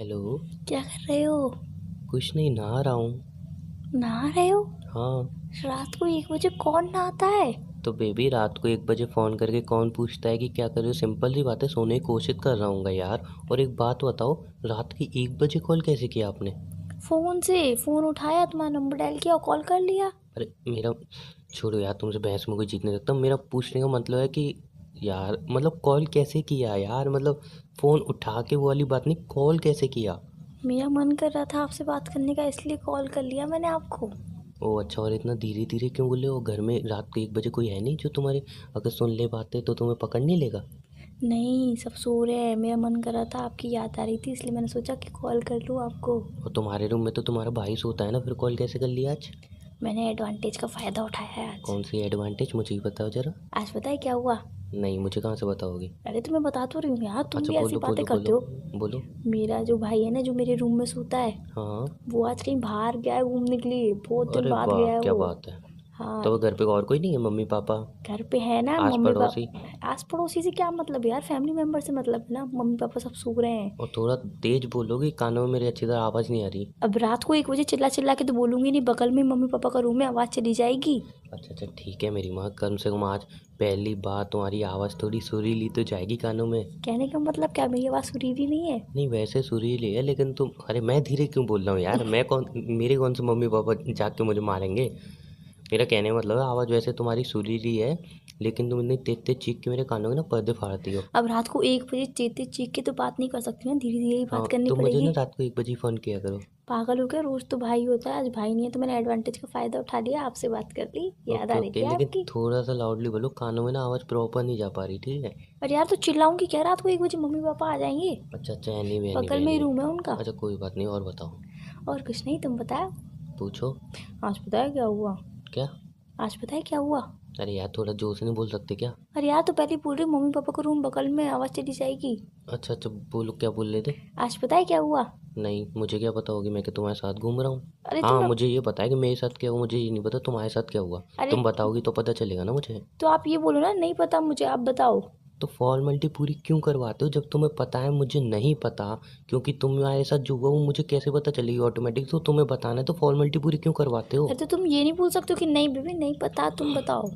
hello क्या कर रहे हो कुछ नहीं नहा रहा हूँ नहा रहे हो हाँ रात को एक बजे कौन नहाता है तो बेबी रात को एक बजे फ़ोन करके कौन पूछता है कि क्या कर रहे हो सिंपल सी बात है सोने की कोशिश कर रहा हूँ यार और एक बात बताओ रात की एक बजे कॉल कैसे किया आपने फोन से फोन उठाया तुम्हारा नंबर डायल किया और कॉल कर लिया अरे मेरा छोड़ो यार तुमसे बहस में कोई जीतने लगता मेरा पूछने का मतलब है कि यार मतलब कॉल कैसे किया यार मतलब फ़ोन उठा के वो वाली बात नहीं कॉल कैसे किया मेरा मन कर रहा था आपसे बात करने का इसलिए कॉल कर लिया मैंने आपको ओ अच्छा और इतना धीरे धीरे क्यों बोले हो घर में रात को एक बजे कोई है नहीं जो तुम्हारे अगर सुन ले बातें तो तुम्हें पकड़ नहीं लेगा नहीं सब सो रहे हैं मेरा मन कर रहा था आपकी याद आ रही थी इसलिए मैंने सोचा कि कॉल कर लूँ आपको और तुम्हारे रूम में तो तुम्हारा भाई सोता है ना फिर कॉल कैसे कर लिया आज मैंने एडवांटेज का फ़ायदा उठाया है आज कौन सी एडवांटेज मुझे बताओ जरा आज बताए क्या हुआ नहीं मुझे कहाँ से बताओगी अरे तो मैं बता तो रही हूँ यार तुम अच्छा, भी ऐसी बातें करते हो बोलो मेरा जो भाई है ना जो मेरे रूम में सोता है हाँ वो आज कहीं बाहर गया है घूमने के लिए बहुत दिन बाद गया है क्या बात है हाँ तो घर पे और कोई नहीं है मम्मी पापा घर पे है ना आस मम्मी पड़ोसी आस पड़ोसी से क्या मतलब यार फैमिली मेंबर से मतलब ना मम्मी पापा सब सो रहे हैं और थोड़ा तेज बोलोगे कानों में मेरी अच्छी तरह आवाज नहीं आ रही अब रात को एक बजे चिल्ला चिल्ला के तो बोलूंगी नहीं बगल में मम्मी पापा का रूम में आवाज चली जाएगी अच्छा अच्छा ठीक है मेरी माँ कम से कम आज पहली बार तुम्हारी आवाज थोड़ी सुरीली तो जाएगी कानों में कहने का मतलब क्या मेरी आवाज सुरीली नहीं है नहीं वैसे सुरीली है लेकिन तुम अरे मैं धीरे क्यों बोल रहा हूँ यार मैं कौन मेरे कौन से मम्मी पापा जाके मुझे मारेंगे मेरा कहने का मतलब है आवाज़ वैसे तुम्हारी सुरीली है लेकिन तुम इतनी तेज तेज चीख के मेरे कानों के ना पर्दे फाड़ती हो अब रात को एक बजे तेज तेज चीख के तो बात नहीं कर सकती ना धीरे धीरे ही बात हाँ, करनी तो मुझे ना रात को एक बजे फ़ोन किया करो पागल हो गया रोज़ तो भाई होता है आज भाई नहीं है तो मैंने एडवांटेज का फ़ायदा उठा लिया आपसे बात कर ली याद आ रही है लेकिन थोड़ा सा लाउडली बोलो कानों में ना आवाज़ प्रॉपर नहीं जा पा रही ठीक है पर यार तो चिल्लाऊंगी क्या रात को एक बजे मम्मी पापा आ जाएंगे अच्छा अच्छा नहीं मैं बगल में ही रूम है उनका अच्छा कोई बात नहीं और बताओ और कुछ नहीं तुम बताओ पूछो आज बताया क्या हुआ क्या आज पता है क्या हुआ अरे यार थोड़ा जोर से नहीं बोल सकते क्या अरे यार तो पहले बोल रहे मम्मी पापा को रूम बगल में आवाज़ चली जाएगी अच्छा अच्छा बोलो क्या बोल रहे थे आज पता है क्या हुआ नहीं मुझे क्या पता होगी मैं कि तुम्हारे साथ घूम रहा हूँ अरे हाँ तुम... मुझे ये पता है कि मेरे साथ क्या हुआ मुझे ये नहीं पता तुम्हारे साथ क्या हुआ तुम बताओगी तो पता चलेगा ना मुझे तो आप ये बोलो ना नहीं पता मुझे आप बताओ तो फॉर्मेलिटी पूरी क्यों करवाते हो जब तुम्हें पता है मुझे नहीं पता क्योंकि तुम्हारे साथ जो हुआ वो मुझे कैसे पता चलेगी ऑटोमेटिक तो तुम्हें बताना है तो फॉर्मेलिटी पूरी क्यों करवाते हो तो तुम ये नहीं बोल सकते हो कि नहीं बेबी नहीं पता तुम बताओ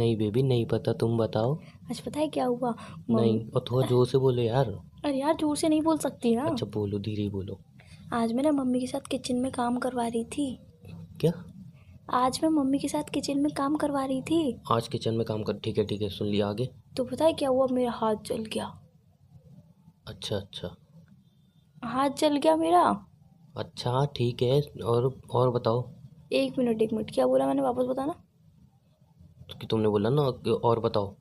नहीं बेबी नहीं पता तुम बताओ आज पता है क्या हुआ नहीं और थोड़ा जोर से बोलो यार अरे यार जोर से नहीं बोल सकती ना अच्छा बोलो धीरे बोलो आज मैं ना मम्मी के साथ किचन में काम करवा रही थी क्या आज मैं मम्मी के साथ किचन में काम करवा रही थी आज किचन में काम कर ठीक है ठीक है सुन लिया आगे तो पता है क्या हुआ मेरा हाथ जल गया अच्छा अच्छा हाथ जल गया मेरा अच्छा ठीक है और और बताओ एक मिनट एक मिनट क्या बोला मैंने वापस बताना कि तुमने बोला ना और बताओ